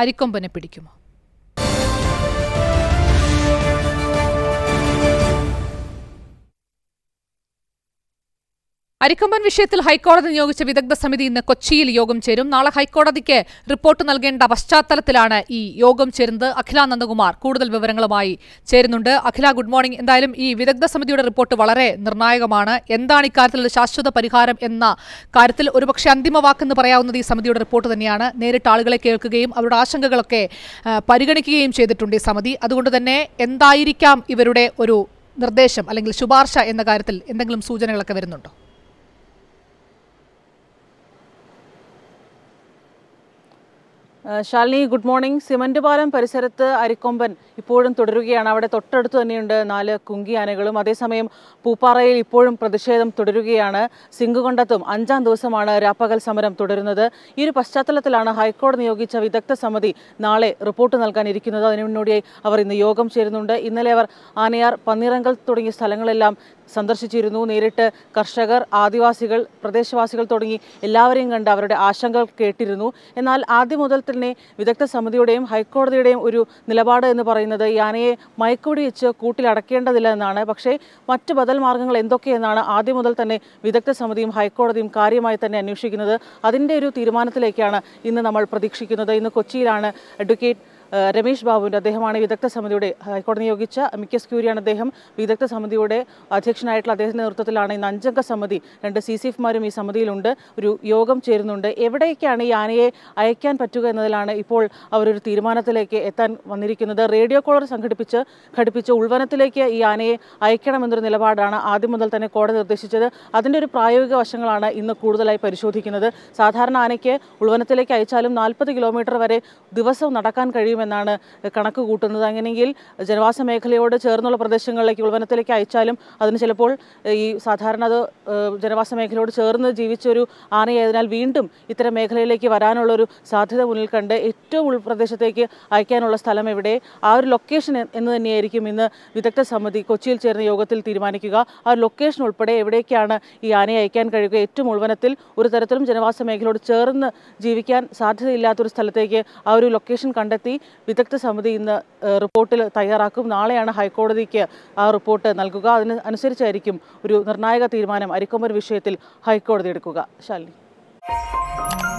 അരിക്കൊമ്പനെ പിടിക്കുമോ അരിക്കമ്പൻ വിഷയത്തിൽ ഹൈക്കോടതി നിയോഗിച്ച വിദഗ്ധ സമിതി ഇന്ന് കൊച്ചിയിൽ യോഗം ചേരും നാളെ ഹൈക്കോടതിക്ക് റിപ്പോർട്ട് നൽകേണ്ട പശ്ചാത്തലത്തിലാണ് ഈ യോഗം ചേരുന്നത് അഖില നന്ദകുമാർ കൂടുതൽ വിവരങ്ങളുമായി ചേരുന്നുണ്ട് അഖില ഗുഡ് മോർണിംഗ് എന്തായാലും ഈ വിദഗ്ധ സമിതിയുടെ റിപ്പോർട്ട് വളരെ നിർണായകമാണ് എന്താണ് ഇക്കാര്യത്തിൽ ശാശ്വത പരിഹാരം എന്ന കാര്യത്തിൽ ഒരുപക്ഷെ വാക്കെന്ന് പറയാവുന്നത് ഈ സമിതിയുടെ റിപ്പോർട്ട് തന്നെയാണ് നേരിട്ട് ആളുകളെ കേൾക്കുകയും അവരുടെ ആശങ്കകളൊക്കെ പരിഗണിക്കുകയും ചെയ്തിട്ടുണ്ട് ഈ സമിതി അതുകൊണ്ട് തന്നെ എന്തായിരിക്കാം ഇവരുടെ ഒരു നിർദ്ദേശം അല്ലെങ്കിൽ ശുപാർശ എന്ന കാര്യത്തിൽ എന്തെങ്കിലും സൂചനകളൊക്കെ വരുന്നുണ്ടോ ശാലിനി ഗുഡ് മോർണിംഗ് സിമന്റ് പാലം പരിസരത്ത് അരിക്കൊമ്പൻ ഇപ്പോഴും തുടരുകയാണ് അവിടെ തൊട്ടടുത്ത് തന്നെയുണ്ട് നാല് കുങ്കി ആനകളും അതേസമയം പൂപ്പാറയിൽ ഇപ്പോഴും പ്രതിഷേധം തുടരുകയാണ് സിംഗുകൊണ്ടത്തും അഞ്ചാം ദിവസമാണ് രാപ്പകൽ സമരം തുടരുന്നത് ഈ ഒരു പശ്ചാത്തലത്തിലാണ് ഹൈക്കോടതി നിയോഗിച്ച വിദഗ്ധ സമിതി നാളെ റിപ്പോർട്ട് നൽകാനിരിക്കുന്നത് അതിനു മുന്നോടിയായി അവർ ഇന്ന് യോഗം ചേരുന്നുണ്ട് ഇന്നലെ അവർ ആനയാർ പന്നിറങ്കൽ തുടങ്ങിയ സ്ഥലങ്ങളെല്ലാം സന്ദർശിച്ചിരുന്നു നേരിട്ട് കർഷകർ ആദിവാസികൾ പ്രദേശവാസികൾ തുടങ്ങി എല്ലാവരെയും കണ്ട് അവരുടെ ആശങ്കകൾ കേട്ടിരുന്നു എന്നാൽ ആദ്യം മുതൽ തന്നെ വിദഗ്ധ സമിതിയുടെയും ഹൈക്കോടതിയുടെയും ഒരു നിലപാട് എന്ന് പറയുന്നത് ഈ ആനയെ വെച്ച് കൂട്ടിലടക്കേണ്ടതില്ല എന്നാണ് പക്ഷേ മറ്റ് ബദൽ മാർഗങ്ങൾ എന്തൊക്കെയെന്നാണ് ആദ്യം മുതൽ തന്നെ വിദഗ്ധ സമിതിയും ഹൈക്കോടതിയും കാര്യമായി തന്നെ അന്വേഷിക്കുന്നത് അതിൻ്റെ ഒരു തീരുമാനത്തിലേക്കാണ് ഇന്ന് നമ്മൾ പ്രതീക്ഷിക്കുന്നത് ഇന്ന് കൊച്ചിയിലാണ് അഡ്വക്കേറ്റ് രമേശ് ബാബുവിൻ്റെ അദ്ദേഹമാണ് വിദഗ്ധ സമിതിയുടെ ഹൈക്കോടതി നിയോഗിച്ച മിക്കസ് ക്യൂരിയാണ് അദ്ദേഹം വിദഗ്ധ സമിതിയുടെ അധ്യക്ഷനായിട്ടുള്ള അദ്ദേഹത്തിൻ്റെ നേതൃത്വത്തിലാണ് ഇന്ന് അഞ്ചംഗ സമിതി രണ്ട് സി സിഫ്മാരും ഈ സമിതിയിലുണ്ട് ഒരു യോഗം ചേരുന്നുണ്ട് എവിടേക്കാണ് ഈ ആനയെ അയക്കാൻ പറ്റുക എന്നതിലാണ് ഇപ്പോൾ അവരൊരു തീരുമാനത്തിലേക്ക് എത്താൻ വന്നിരിക്കുന്നത് റേഡിയോ കോളർ സംഘടിപ്പിച്ച് ഘടിപ്പിച്ച് ഉൾവനത്തിലേക്ക് ഈ ആനയെ അയക്കണമെന്നൊരു നിലപാടാണ് ആദ്യം മുതൽ തന്നെ കോടതി നിർദ്ദേശിച്ചത് അതിൻ്റെ ഒരു പ്രായോഗിക വശങ്ങളാണ് ഇന്ന് കൂടുതലായി പരിശോധിക്കുന്നത് സാധാരണ ആനയ്ക്ക് ഉൾവനത്തിലേക്ക് അയച്ചാലും നാൽപ്പത് കിലോമീറ്റർ വരെ ദിവസം നടക്കാൻ കഴിയും സാധിക്കുമെന്നാണ് കണക്ക് കൂട്ടുന്നത് അങ്ങനെയെങ്കിൽ ജനവാസ മേഖലയോട് ചേർന്നുള്ള പ്രദേശങ്ങളിലേക്ക് ഉൾവനത്തിലേക്ക് അയച്ചാലും അതിന് ചിലപ്പോൾ ഈ സാധാരണ അത് ജനവാസ മേഖലയോട് ചേർന്ന് ജീവിച്ചൊരു ആനയായതിനാൽ വീണ്ടും ഇത്തരം മേഖലയിലേക്ക് വരാനുള്ളൊരു സാധ്യത മുന്നിൽ കണ്ട് ഏറ്റവും ഉൾപ്രദേശത്തേക്ക് അയക്കാനുള്ള സ്ഥലം എവിടെ ആ ഒരു ലൊക്കേഷൻ എന്ന് തന്നെയായിരിക്കും ഇന്ന് വിദഗ്ധ സമിതി കൊച്ചിയിൽ ചേർന്ന യോഗത്തിൽ തീരുമാനിക്കുക ആ ഒരു ലൊക്കേഷൻ ഉൾപ്പെടെ എവിടേക്കാണ് ഈ ആനയെ അയക്കാൻ കഴിയുക ഏറ്റവും ഉൾവനത്തിൽ ഒരു തരത്തിലും ജനവാസ മേഖലയോട് ചേർന്ന് ജീവിക്കാൻ സാധ്യതയില്ലാത്തൊരു സ്ഥലത്തേക്ക് ആ ഒരു ലൊക്കേഷൻ കണ്ടെത്തി വിദഗ്ധ സമിതി ഇന്ന് റിപ്പോർട്ടിൽ തയ്യാറാക്കും നാളെയാണ് ഹൈക്കോടതിക്ക് ആ റിപ്പോർട്ട് നൽകുക അതിന് അനുസരിച്ചായിരിക്കും ഒരു നിർണായക തീരുമാനം അരിക്കൊമ്പൻ വിഷയത്തിൽ ഹൈക്കോടതി എടുക്കുക ശാലിനി